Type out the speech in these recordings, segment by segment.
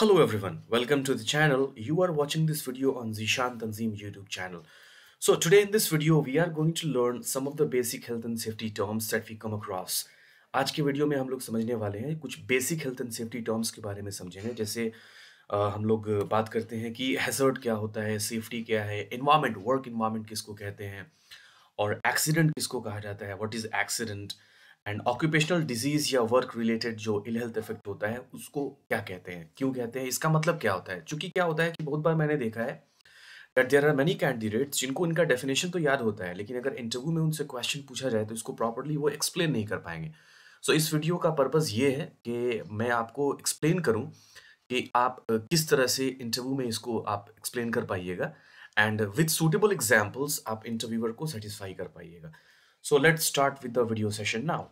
Hello everyone, welcome to the channel. You are watching this video on Zishan Tanzim YouTube channel. So today in this video, we are going to learn some of the basic health and safety terms that we come across. आज के video में हम लोग समझने वाले हैं कुछ basic health and safety terms के बारे में समझेंगे जैसे आ, हम लोग बात करते हैं कि हैजर्ड क्या होता है सेफ्टी क्या है इन्वामेंट वर्क इन्वामेंट किसको कहते हैं और एक्सीडेंट किसको कहा जाता है what is accident and occupational disease या वर्क रिलेटेड जो इल हेल्थ इफेक्ट होता है उसको क्या कहते हैं क्यों कहते हैं इसका मतलब क्या होता है चूंकि क्या होता है कि बहुत बार मैंने देखा है that there are many candidates जिनको इनका डेफिनेशन तो याद होता है लेकिन अगर इंटरव्यू में उनसे क्वेश्चन पूछा जाए तो इसको प्रॉपरली वो एक्सप्लेन नहीं कर पाएंगे सो so, इस वीडियो का पर्पज़ ये है कि मैं आपको एक्सप्लेन करूँ कि आप किस तरह से इंटरव्यू में इसको आप एक्सप्लेन कर पाइएगा एंड विथ सूटेबल एग्जाम्पल्स आप इंटरव्यूअर को सेटिस्फाई कर पाइएगा so let's start with the video session now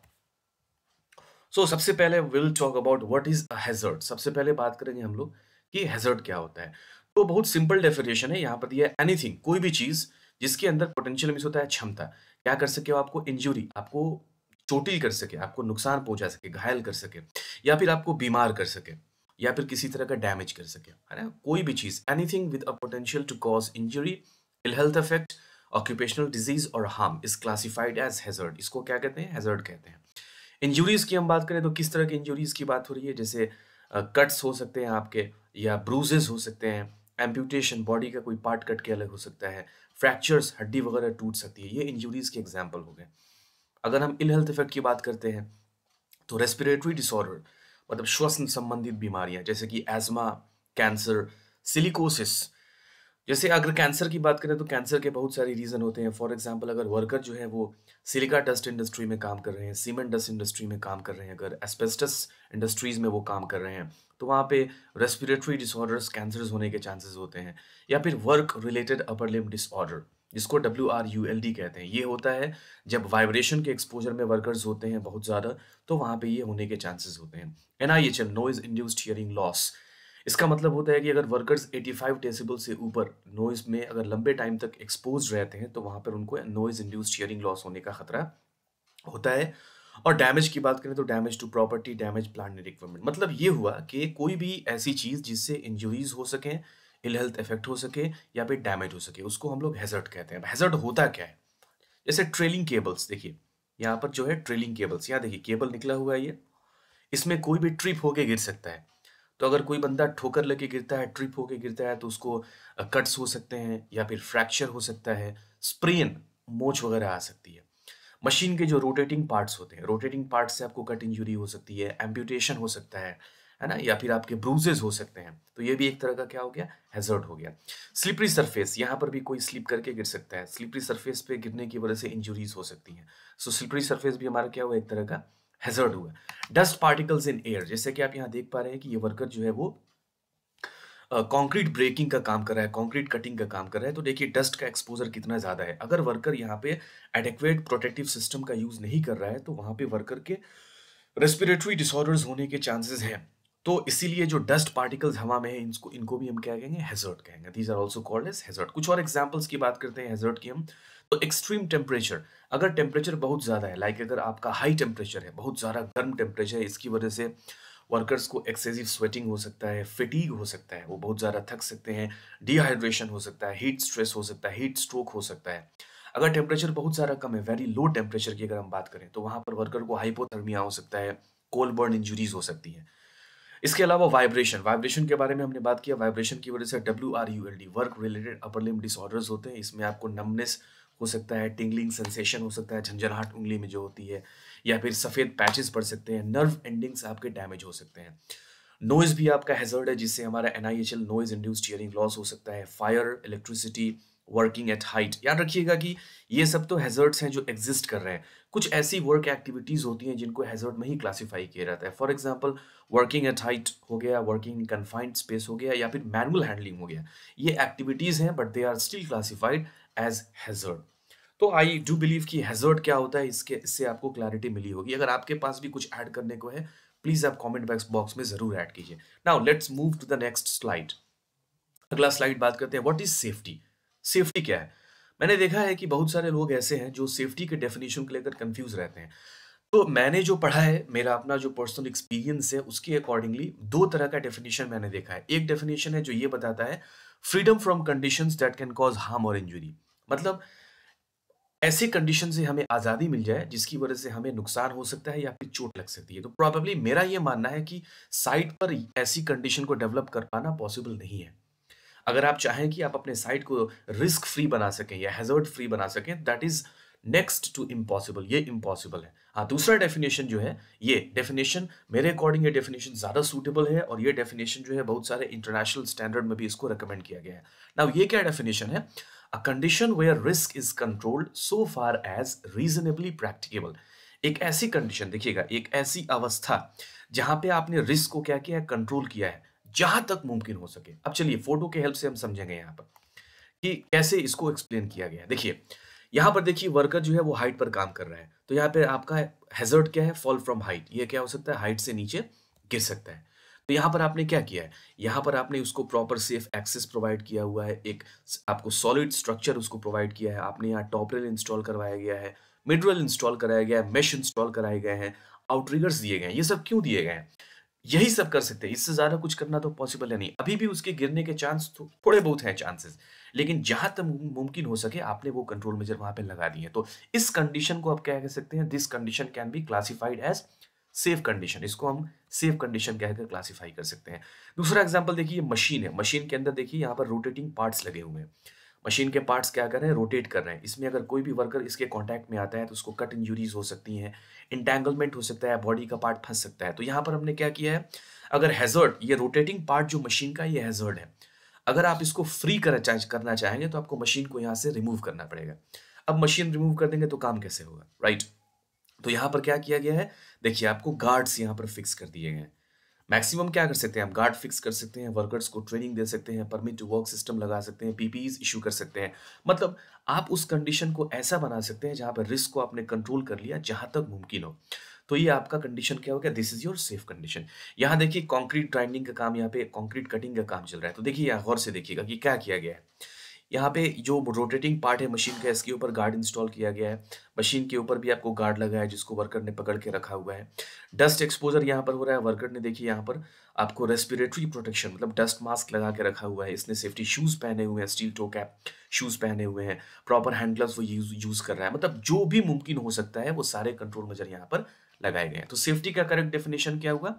so so, सबसे पहले will talk about what is hazard सबसे पहले बात करेंगे हम लोग कि हैजर्ड क्या होता है तो बहुत सिंपल डेफिनेशन है यहाँ पर दिया है एनीथिंग कोई भी चीज़ जिसके अंदर पोटेंशियल मिस होता है क्षमता क्या कर सके हो आपको इंजुरी आपको चोटिल कर सके आपको नुकसान पहुंचा सके घायल कर सके या फिर आपको बीमार कर सके या फिर किसी तरह का डैमेज कर सके है ना कोई भी चीज़ anything with a potential to cause injury ill health effect occupational disease और harm is classified as hazard इसको क्या कहते हैं हेजर्ड कहते हैं इंजुरीज़ की हम बात करें तो किस तरह की इंजरीज की बात हो रही है जैसे कट्स हो सकते हैं आपके या ब्रूजेज हो सकते हैं एम्प्यूटेशन बॉडी का कोई पार्ट कट के अलग हो सकता है फ्रैक्चर्स हड्डी वगैरह टूट सकती है ये इंजुरीज के एग्जाम्पल हो गए अगर हम इल हेल्थ इफेक्ट की बात करते हैं तो रेस्पिरेटरी डिसऑर्डर मतलब श्वसन संबंधित बीमारियां जैसे कि एजमा कैंसर सिलिकोसिस जैसे अगर कैंसर की बात करें तो कैंसर के बहुत सारे रीज़न होते हैं फॉर एग्जांपल अगर वर्कर जो है वो सिलिका डस्ट इंडस्ट्री में काम कर रहे हैं सीमेंट डस्ट इंडस्ट्री में काम कर रहे हैं अगर एस्पेस्टस इंडस्ट्रीज़ में वो काम कर रहे हैं तो वहाँ पे रेस्पिरेटरी डिसऑर्डर्स कैंसर्स होने के चांसेस होते हैं या फिर work related upper limb disorder जिसको W R U L D कहते हैं ये होता है जब वाइब्रेशन के एक्सपोजर में वर्कर्स होते हैं बहुत ज़्यादा तो वहाँ पे ये होने के चांसेस होते हैं N I H L noise induced hearing loss इसका मतलब होता है कि अगर वर्कर्स 85 डेसिबल से ऊपर नॉइज़ में अगर लंबे टाइम तक एक्सपोज रहते हैं तो वहां पर उनको नॉइज़ इंड्यूस शेयरिंग लॉस होने का खतरा होता है और डैमेज की बात करें तो damage to property damage plant and equipment मतलब ये हुआ कि कोई भी ऐसी चीज़ जिससे इंजुरीज हो सकें इल हेल्थ इफेक्ट हो सके या फिर डैमेज हो सके उसको हम लोग हैजर्ट कहते हैं हैजर्ट होता क्या है जैसे ट्रेलिंग केबल्स देखिए यहाँ पर जो है ट्रेलिंग केबल्स यहाँ देखिए केबल निकला हुआ है ये इसमें कोई भी ट्रिप होके गिर सकता है तो अगर कोई बंदा ठोकर लगे गिरता है ट्रिप होके गिरता है तो उसको कट्स हो सकते हैं या फिर फ्रैक्चर हो सकता है स्प्रेन मोच वगैरह आ सकती है मशीन के जो रोटेटिंग पार्ट्स होते हैं रोटेटिंग पार्ट से आपको कट इंजरी हो सकती है एम्प्यूटेशन हो सकता है है ना या फिर आपके ब्रूजेज हो सकते हैं तो ये भी एक तरह का क्या हो गया हेजर्ट हो गया स्लिपरी सरफेस यहाँ पर भी कोई स्लिप करके गिर सकता है स्लिपरी सरफेस पे गिरने की वजह से इंजुरीज हो सकती हैं सो स्लिपरी सरफेस भी हमारा क्या हुआ एक तरह का हैजर्ड हुआ डस्ट पार्टिकल्स इन एयर जैसे कि आप यहाँ देख पा रहे हैं कि ये वर्कर जो है वो कंक्रीट uh, ब्रेकिंग का काम कर रहा है कंक्रीट कटिंग का काम कर रहा है तो देखिए डस्ट का एक्सपोजर कितना ज़्यादा है अगर वर्कर यहाँ पे एडिक्वेट प्रोटेक्टिव सिस्टम का यूज़ नहीं कर रहा है तो वहाँ पे वर्कर के रेस्पिरेटरी डिसऑर्डर्स होने के चांसेस हैं तो इसीलिए जो डस्ट पार्टिकल्स हवा में है इनको इनको भी हम क्या कहेंगे हेजर्ट कहेंगे these are also called as hazard कुछ और एग्जाम्पल्स की बात करते हैं हेजर्ट की हम तो एक्सट्रीम टेम्परेचर अगर टेम्परेचर बहुत ज़्यादा है लाइक अगर आपका हाई टेम्परेचर है बहुत ज़्यादा गर्म टेम्परेचर है इसकी वजह से वर्कर्स को एक्सेसिव स्वेटिंग हो सकता है फिटीग हो सकता है वो बहुत ज़्यादा थक सकते हैं डिहाइड्रेशन हो सकता है हीट स्ट्रेस हो सकता है हीट स्ट्रोक हो सकता है अगर टेम्परेचर बहुत ज़्यादा कम है वेरी लो टेम्परेचर की अगर हम बात करें तो वहाँ पर वर्कर को हाइपोथर्मिया हो सकता है कोल्ड बर्न इंजुरीज हो सकती है इसके अलावा वाइब्रेशन वाइब्रेशन के बारे में हमने बात किया वाइब्रेशन की वजह से W R U L D work related upper limb disorders होते हैं इसमें आपको नमनेस हो सकता है टिंगलिंग सेंसेशन हो सकता है झंझराहट उंगली में जो होती है या फिर सफ़ेद पैचेस पड़ सकते हैं नर्व एंडिंग्स आपके डैमेज हो सकते हैं नॉइज़ भी आपका हैजर्ड है जिससे हमारा N I H L noise induced hearing loss हो सकता है fire electricity working at height याद रखिएगा कि ये सब तो हैजर्ड्स हैं जो एग्जिस्ट कर रहे हैं कुछ ऐसी वर्क एक्टिविटीज़ होती हैं जिनको हैजर्ड में ही क्लासीफाई किया जाता है for example working at height हो गया वर्किंग इन कन्फाइंड स्पेस हो गया या फिर मैनुअल हैंडलिंग हो गया ये एक्टिविटीज़ हैं but they are still classified as hazard तो आई डू बिलीव कि हैजर्ड क्या होता है इसके इससे आपको क्लैरिटी मिली होगी अगर आपके पास भी कुछ ऐड करने को है प्लीज़ आप कॉमेंट बॉक्स में ज़रूर ऐड कीजिए now let's move to the next slide अगला स्लाइड बात करते हैं वॉट इज सेफ्टी सेफ्टी क्या है मैंने देखा है कि बहुत सारे लोग ऐसे हैं जो सेफ्टी के डेफिनेशन को लेकर कंफ्यूज रहते हैं तो मैंने जो पढ़ा है मेरा अपना जो पर्सनल एक्सपीरियंस है उसके अकॉर्डिंगली दो तरह का डेफिनेशन मैंने देखा है एक डेफिनेशन है जो ये बताता है freedom from conditions that can cause harm और इंजुरी मतलब ऐसे कंडीशन से हमें आज़ादी मिल जाए जिसकी वजह से हमें नुकसान हो सकता है या फिर चोट लग सकती है तो प्रॉबेबली मेरा ये मानना है कि साइट पर ऐसी कंडीशन को डेवलप कर पाना पॉसिबल नहीं है अगर आप चाहें कि आप अपने साइट को रिस्क फ्री बना सकें या हेजर्ट फ्री बना सकें that is next to impossible ये इम्पॉसिबल है हाँ दूसरा डेफिनेशन जो है ये डेफिनेशन मेरे अकॉर्डिंग ये डेफिनेशन ज़्यादा सूटेबल है और ये डेफिनेशन जो है बहुत सारे इंटरनेशनल स्टैंडर्ड में भी इसको रिकमेंड किया गया है ना ये क्या डेफिनेशन है a condition where risk is controlled so far as reasonably practicable एक ऐसी कंडीशन देखिएगा एक ऐसी अवस्था जहां पे आपने रिस्क को क्या किया है कंट्रोल किया है जहां तक मुमकिन हो सके अब चलिए फोटो के हेल्प से हम समझेंगे यहाँ पर कि कैसे इसको एक्सप्लेन किया गया देखिए यहाँ पर देखिए वर्कर जो है वो हाइट पर काम कर रहा है तो यहाँ पर आपका हेजर्ट क्या है फॉल फ्रॉम हाइट ये क्या हो सकता है हाइट से नीचे गिर सकता है तो यहाँ पर आपने क्या किया है यहाँ पर आपने उसको प्रॉपर सेफ एक्सेस प्रोवाइड किया हुआ है एक आपको सॉलिड स्ट्रक्चर उसको प्रोवाइड किया है आपने यहाँ टॉप रेल इंस्टॉल करवाया गया है मिड रेल इंस्टॉल कराया गया है मेश इंस्टॉल कराए गए हैं आउटरिगर्स दिए गए हैं ये सब क्यों दिए गए हैं यही सब कर सकते हैं इससे ज़्यादा कुछ करना तो पॉसिबल है नहीं अभी भी उसके गिरने के चांस तो थोड़े बहुत हैं चांसेस लेकिन जहां तक मुमकिन हो सके आपने वो कंट्रोल मेजर वहां पे लगा दिए तो इस कंडीशन को आप क्या कह सकते हैं this condition can be classified as safe condition इसको हम सेफ कंडीशन कहकर क्लासीफाई कर सकते हैं दूसरा एग्जाम्पल देखिए मशीन है मशीन के अंदर देखिए यहाँ पर रोटेटिंग पार्ट्स लगे हुए हैं मशीन के पार्ट्स क्या कर रहे हैं रोटेट कर रहे हैं इसमें अगर कोई भी वर्कर इसके कॉन्टैक्ट में आता है तो उसको कट इंजरीज हो सकती हैं इंटेंगलमेंट हो सकता है बॉडी का पार्ट फंस सकता है तो यहाँ पर हमने क्या किया है अगर हैजर्ड ये रोटेटिंग पार्ट जो मशीन का ये हैजर्ड है अगर आप इसको फ्री कर करना चाहेंगे तो आपको मशीन को यहाँ से रिमूव करना पड़ेगा अब मशीन रिमूव कर देंगे तो काम कैसे होगा राइट तो यहाँ पर क्या किया गया है देखिए आपको गार्ड्स यहाँ पर फिक्स कर दिए गए हैं मैक्सिमम क्या कर सकते हैं हम गार्ड फिक्स कर सकते हैं वर्कर्स को ट्रेनिंग दे सकते हैं परमिट टू वर्क सिस्टम लगा सकते हैं पीपीज इशू कर सकते हैं मतलब आप उस कंडीशन को ऐसा बना सकते हैं जहां पर रिस्क को आपने कंट्रोल कर लिया जहां तक मुमकिन हो तो ये आपका कंडीशन क्या हो गया this is your safe condition यहाँ देखिए कॉन्क्रीट ग्राइंडिंग का काम यहाँ पे कॉन्क्रीट कटिंग का काम चल रहा है तो देखिए यहाँ गौर से देखिएगा कि क्या किया गया है यहाँ पे जो रोटेटिंग पार्ट है मशीन का इसके ऊपर गार्ड इंस्टॉल किया गया है मशीन के ऊपर भी आपको गार्ड लगा है जिसको वर्कर ने पकड़ के रखा हुआ है डस्ट एक्सपोजर यहाँ पर हो रहा है वर्कर ने देखिए यहाँ पर आपको रेस्पिरेटरी प्रोटेक्शन मतलब डस्ट मास्क लगा के रखा हुआ है इसने सेफ्टी शूज़ पहने हुए हैं स्टील टो कैप शूज़ पहने हुए हैं प्रॉपर हैंड वो यूज़ यूज़ कर रहा है मतलब जो भी मुमकिन हो सकता है वो सारे कंट्रोल मेजर यहाँ पर लगाए गए तो सेफ्टी का करेक्ट डेफिनेशन क्या हुआ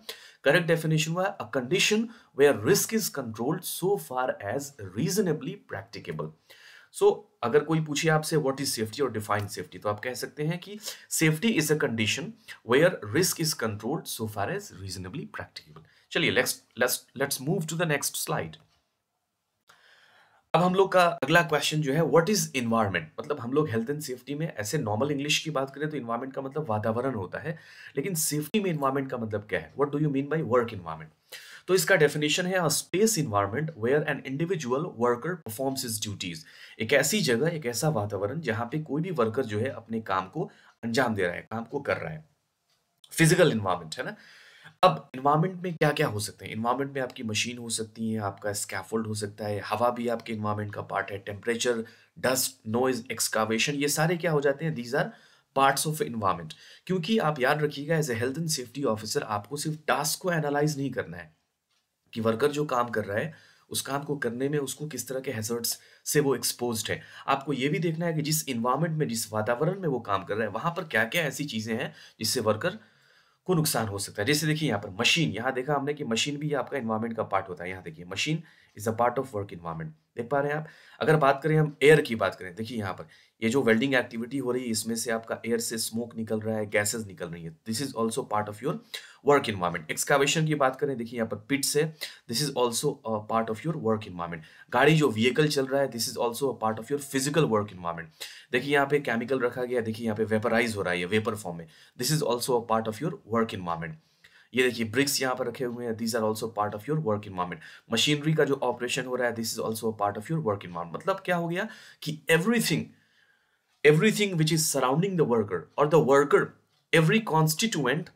करेक्ट डेफिनेशन हुआ a condition where risk is controlled so far as reasonably practicable so अगर कोई पूछे आपसे व्हाट इज सेफ्टी और डिफाइन सेफ्टी तो आप कह सकते हैं कि safety is a condition where risk is controlled so far as reasonably practicable चलिए let's let's move to the next slide अब हम लोग का अगला क्वेश्चन जो है व्हाट इज इन्वायरमेंट मतलब हम लोग हेल्थ एंड सेफ्टी में ऐसे नॉर्मल इंग्लिश की बात करें तो इन्वायरमेंट का मतलब वातावरण होता है लेकिन सेफ्टी में इन्वायरमेंट का मतलब क्या है what do you mean by work environment तो इसका डेफिनेशन है space environment where an individual worker performs his duties एक ऐसी जगह एक ऐसा वातावरण जहाँ पे कोई भी वर्कर जो है अपने काम को अंजाम दे रहा है काम को कर रहा है फिजिकल इन्वायरमेंट है ना अब इन्वायरमेंट में क्या क्या हो सकते हैं इन्वायरमेंट में आपकी मशीन हो सकती है आपका स्कैफोल्ड हो सकता है हवा भी आपके इन्वायरमेंट का पार्ट है टेम्परेचर डस्ट नोइज एक्सकावेशन ये सारे क्या हो जाते हैं these are parts of environment क्योंकि आप याद रखिएगा as a health and safety officer आपको सिर्फ टास्क को एनालाइज नहीं करना है कि वर्कर जो काम कर रहा है उस काम को करने में उसको किस तरह के हैजर्ड्स से वो एक्सपोज है आपको ये भी देखना है कि जिस इन्वायरमेंट में जिस वातावरण में वो काम कर रहा है वहां पर क्या क्या ऐसी चीजें हैं जिससे वर्कर को नुकसान हो सकता है जैसे देखिए यहाँ पर मशीन यहाँ देखा हमने कि मशीन भी आपका इन्वायरमेंट का पार्ट होता है यहाँ देखिए machine is a part of work environment देख पा रहे हैं आप अगर बात करें हम एयर की बात करें देखिए यहाँ पर ये जो वेल्डिंग एक्टिविटी हो रही है इसमें से आपका एयर से स्मोक निकल रहा है गैसेस निकल रही है this is also part of your work environment excavation की बात करें देखिए यहाँ पर पिट्स है this is also part of your work environment गाड़ी जो व्हीकल चल रहा है this is also part of your physical work environment देखिए यहाँ पे केमिकल रखा गया देखिए यहाँ पे वेपराइज हो रहा है वेपर फॉर्म में this is also part of your work environment ये देखिए ब्रिक्स यहाँ पर रखे हुए हैं these are also part of your work environment machinery का जो ऑपरेशन हो रहा है this is also part of your work environment मतलब क्या हो गया कि everything everything which is surrounding the worker और the worker every constituent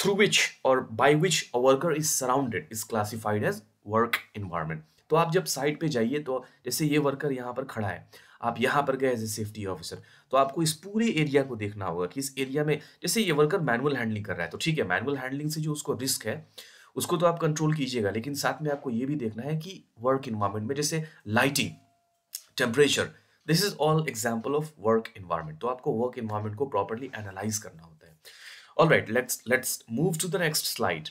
through which और by which a worker is surrounded is classified as work environment तो आप जब साइट पे जाइए तो जैसे ये वर्कर यहाँ पर खड़ा है आप यहाँ पर गए एज ए सेफ्टी ऑफिसर तो आपको इस पूरे एरिया को देखना होगा कि इस एरिया में जैसे ये वर्कर मैनुअल हैंडलिंग कर रहा है तो ठीक है मैनुअल हैंडलिंग से जो उसको रिस्क है उसको तो आप कंट्रोल कीजिएगा लेकिन साथ में आपको ये भी देखना है कि वर्क इन्वायरमेंट में जैसे lighting temperature this is all example of work environment तो आपको वर्क इन्वायरमेंट को प्रॉपरली एनालाइज करना होता है all right let's let's move to the next slide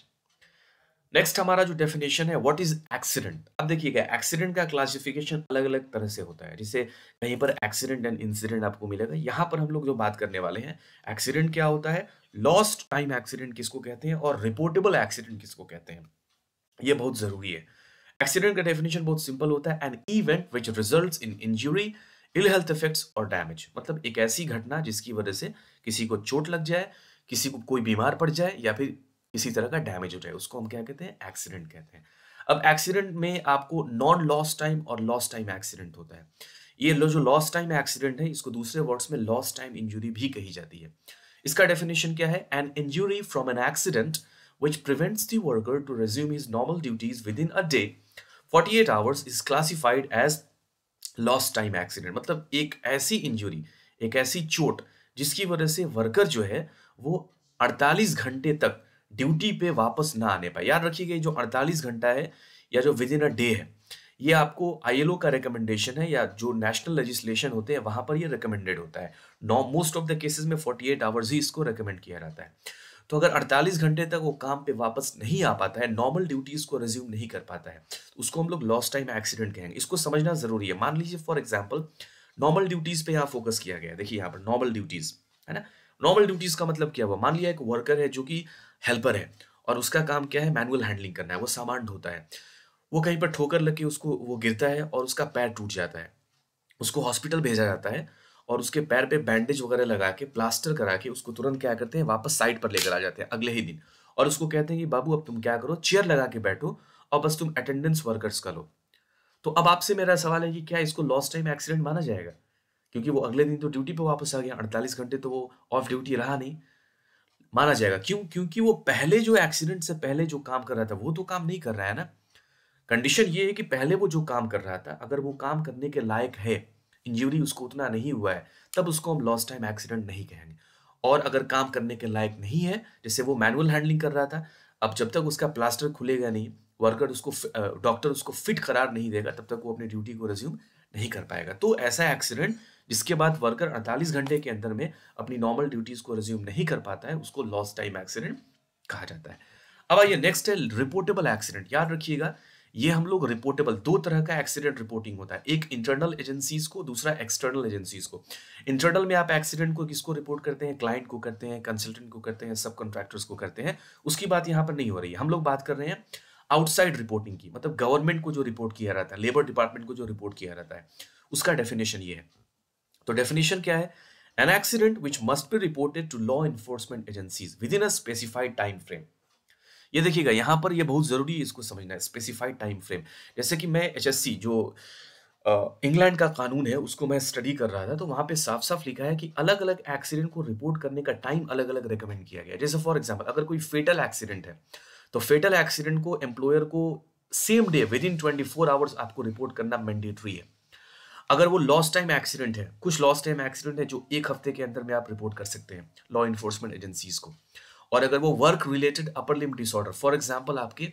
next हमारा जो डेफिनेशन है व्हाट इज एक्सीडेंट अब देखिएगा एक्सीडेंट का क्लासिफिकेशन अलग अलग तरह से होता है जैसे कहीं पर एक्सीडेंट एंड इंसिडेंट आपको मिलेगा यहाँ पर हम लोग जो बात करने वाले हैं एक्सीडेंट क्या होता है लॉस्ट टाइम एक्सीडेंट किसको कहते हैं और रिपोर्टेबल एक्सीडेंट किसको कहते हैं ये बहुत जरूरी है एक्सीडेंट का डेफिनेशन बहुत सिंपल होता है an event which result in injury ill health effects और डैमेज मतलब एक ऐसी घटना जिसकी वजह से किसी को चोट लग जाए किसी को कोई बीमार पड़ जाए या फिर किसी तरह का डैमेज हो जाए उसको हम क्या कहते हैं एक्सीडेंट कहते हैं अब एक्सीडेंट में आपको नॉन लॉस टाइम और लॉस टाइम एक्सीडेंट होता है ये लो जो लॉस टाइम एक्सीडेंट है इसको दूसरे वर्ड्स में लॉस टाइम इंजुरी भी कही जाती है इसका डेफिनेशन क्या है an injury from an accident which which prevents the worker to resume his normal duties within a day 48 hours is classified as loss time accident मतलब एक ऐसी इंजुरी एक ऐसी चोट जिसकी वजह से वर्कर जो है वो 48 घंटे तक ड्यूटी पे वापस ना आने पाए याद रखिएगा जो 48 घंटा है या जो विद इन अ डे है ये आपको आईएलओ का रिकमेंडेशन है या जो नेशनल लेजिस्लेशन होते हैं वहां पर ये रिकमेंडेड होता है नॉ मोस्ट ऑफ द केसेस में 48 एट आवर्स ही इसको रिकमेंड किया जाता है तो अगर 48 घंटे तक वो काम पे वापस नहीं आ पाता है नॉर्मल ड्यूटीज को रिज्यूम नहीं कर पाता है तो उसको हम लोग लॉस्ट टाइम एक्सीडेंट कहेंगे इसको समझना जरूरी है मान लीजिए फॉर एग्जाम्पल नॉर्मल ड्यूटीज पे यहाँ फोकस किया गया देखिए यहाँ पर नॉर्मल ड्यूटीज है ना नॉर्मल ड्यूटीज का मतलब क्या हुआ मान लिया एक वर्कर है जो कि हेल्पर है और उसका काम क्या है मैनुअल हैंडलिंग करना है वो सामान ढोता है वो कहीं पर ठोकर लग के उसको वो गिरता है और उसका पैर टूट जाता है उसको हॉस्पिटल भेजा जाता है और उसके पैर पे बैंडेज वगैरह लगा के प्लास्टर करा के उसको तुरंत क्या करते हैं वापस साइड पर लेकर आ जाते हैं अगले ही दिन और उसको कहते हैं कि बाबू अब तुम क्या करो चेयर लगा के बैठो और बस तुम अटेंडेंस वर्कर्स का लो तो अब आपसे मेरा सवाल है कि क्या इसको लॉस्ट टाइम एक्सीडेंट माना जाएगा क्योंकि वो अगले दिन तो ड्यूटी पे वापस आ गया अड़तालीस घंटे तो वो ऑफ ड्यूटी रहा नहीं माना जाएगा क्यों क्योंकि वो पहले जो एक्सीडेंट से पहले जो काम कर रहा था वो तो काम नहीं कर रहा है ना कंडीशन ये है कि पहले वो जो काम कर रहा था अगर वो काम करने के लायक है इंजरी उसको उतना नहीं हुआ है तब उसको हम लॉस्ट टाइम एक्सीडेंट नहीं कहेंगे और अगर काम करने के लायक नहीं है जैसे वो मैनुअल हैंडलिंग कर रहा था अब जब तक उसका प्लास्टर खुलेगा नहीं वर्कर उसको डॉक्टर उसको फिट करार नहीं देगा तब तक वो अपनी ड्यूटी को रिज्यूम नहीं कर पाएगा तो ऐसा एक्सीडेंट जिसके बाद वर्कर 48 घंटे के अंदर में अपनी नॉर्मल ड्यूटीज को रिज्यूम नहीं कर पाता है उसको लॉस टाइम एक्सीडेंट कहा जाता है अब आइए नेक्स्ट है रिपोर्टेबल एक्सीडेंट याद रखिएगा ये हम लोग रिपोर्टेबल दो तरह का एक्सीडेंट रिपोर्टिंग होता है एक इंटरनल एजेंसीज को दूसरा एक्सटर्नल एजेंसीज को इंटरनल में आप एक्सीडेंट को किसको रिपोर्ट करते हैं क्लाइंट को करते हैं कंसल्टेंट को करते हैं सब कॉन्ट्रैक्टर्स को करते हैं उसकी बात यहां पर नहीं हो रही है हम लोग बात कर रहे हैं आउटसाइड रिपोर्टिंग की मतलब गवर्नमेंट को जो रिपोर्ट किया जाता है लेबर डिपार्टमेंट को जो रिपोर्ट किया जाता है उसका डेफिनेशन ये है तो डेफिनेशन क्या है an accident which must be reported to law enforcement agencies within a specified time frame ये देखिएगा यहाँ पर ये बहुत ज़रूरी है इसको समझना है स्पेसिफाइड टाइम फ्रेम जैसे कि मैं एच जो इंग्लैंड का कानून है उसको मैं स्टडी कर रहा था तो वहाँ पे साफ साफ लिखा है कि अलग अलग एक्सीडेंट को रिपोर्ट करने का टाइम अलग अलग रिकमेंड किया गया जैसे फॉर एग्जाम्पल अगर कोई फेटल एक्सीडेंट है तो फेटल एक्सीडेंट को एम्प्लॉयर को same day within twenty four hours आपको रिपोर्ट करना मैंडेटरी है अगर वो लॉस टाइम एक्सीडेंट है कुछ लॉस टाइम एक्सीडेंट है जो एक हफ्ते के अंदर में आप रिपोर्ट कर सकते हैं लॉ इन्फोर्समेंट एजेंसीज को और अगर वो work related upper limb disorder for example आपके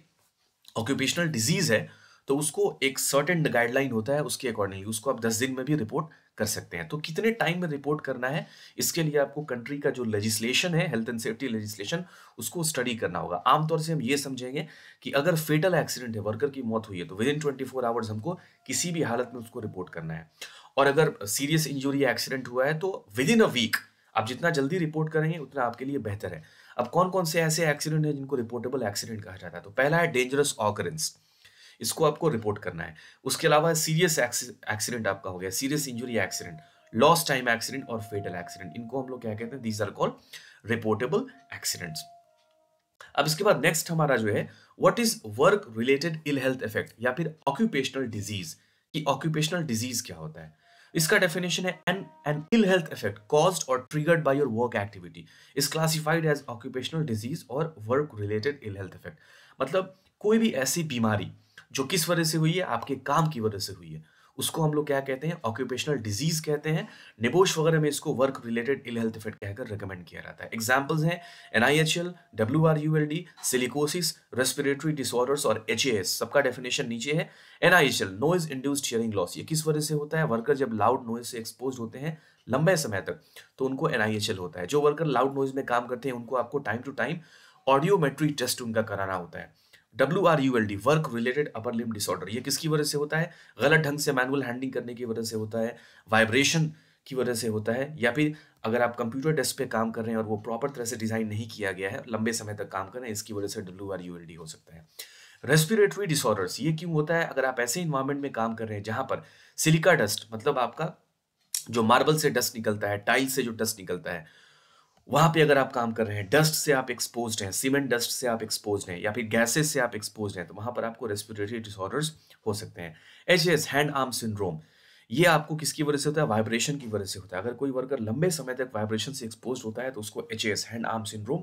ऑक्यूपेशनल डिजीज है तो उसको एक सर्टेन गाइडलाइन होता है उसके अकॉर्डिंगली उसको आप दस दिन में भी रिपोर्ट कर सकते हैं तो कितने टाइम में रिपोर्ट करना है इसके लिए आपको कंट्री का जो लेजिस्लेशन है हेल्थ एंड सेफ्टी लेजिस्लेशन उसको स्टडी करना होगा आमतौर से हम ये समझेंगे कि अगर फेटल एक्सीडेंट है वर्कर की मौत हुई है तो within twenty four hours हमको किसी भी हालत में उसको रिपोर्ट करना है और अगर सीरियस इंजुरी एक्सीडेंट हुआ है तो विद इन अ वीक आप जितना जल्दी रिपोर्ट करेंगे उतना आपके लिए बेहतर है अब कौन कौन से ऐसे एक्सीडेंट है जिनको रिपोर्टेबल एक्सीडेंट कहा जाता है तो पहला है डेंजरस ऑकरेंस इसको आपको रिपोर्ट करना है उसके अलावा सीरियस एक्सीडेंट आपका हो गया serious injury accident loss time accident और फेटल एक्सीडेंट इनको हम लोग क्या कहते हैं these are called reportable accidents अब इसके बाद नेक्स्ट हमारा जो है what is work related ill health effect या फिर ऑक्यूपेशनल डिजीज कि ऑक्यूपेशनल डिजीज क्या होता है इसका डेफिनेशन है an an ill health effect caused और triggered by your work activity is classified as occupational disease और work related ill health effect मतलब कोई भी ऐसी बीमारी जो किस वजह से हुई है आपके काम की वजह से हुई है उसको हम लोग क्या कहते हैं ऑक्यूपेशनल डिजीज कहते हैं निबोश वगैरह में इसको work related ill health effect कहकर रिकमेंड किया जाता है एग्जाम्पल्स हैं N I H L W R U L D silicosis respiratory disorders और एच ए एस सबका डेफिनेशन नीचे है N I H L noise induced hearing loss ये किस वजह से होता है वर्कर जब लाउड नोइज से एक्सपोज होते हैं लंबे समय तक तो उनको एन आई एच एल होता है जो वर्कर लाउड नोइज में काम करते हैं उनको आपको time to time audiometry test उनका कराना होता है W R U L D work related upper limb disorder ये किसकी वजह से होता है गलत ढंग से मैनुअल हैंडलिंग करने की वजह से होता है वाइब्रेशन की वजह से होता है या फिर अगर आप कंप्यूटर डेस्क पे काम कर रहे हैं और वो प्रॉपर तरह से डिज़ाइन नहीं किया गया है लंबे समय तक काम कर रहे हैं इसकी वजह से W R U L D हो सकता है रेस्पिरेटरी डिसऑर्डर्स ये क्यों होता है अगर आप ऐसे इन्वायरमेंट में काम कर रहे हैं जहाँ पर सिलिका डस्ट मतलब आपका जो मार्बल से डस्ट निकलता है टाइल से जो डस्ट निकलता है वहां पे अगर आप काम कर रहे हैं डस्ट से आप एक्सपोज हैं सीमेंट डस्ट से आप एक्सपोज हैं या फिर गैसेस से आप एक्सपोज हैं तो वहां पर आपको रेस्पिरेटरी डिसऑर्डर्स हो सकते हैं H S hand arm syndrome ये आपको किसकी वजह से होता है वाइब्रेशन की वजह से होता है अगर कोई वर्कर लंबे समय तक वाइब्रेशन से एक्सपोज होता है तो उसको H S hand arm syndrome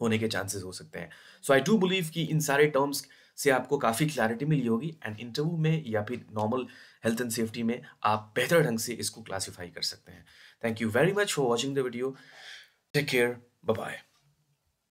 होने के चांसेस हो सकते हैं सो आई डू बिलीव कि इन सारे टर्म्स से आपको काफ़ी क्लैरिटी मिली होगी एंड इंटरव्यू में या फिर नॉर्मल हेल्थ एंड सेफ्टी में आप बेहतर ढंग से इसको क्लासीफाई कर सकते हैं thank you very much for watching the video Take care. Bye bye.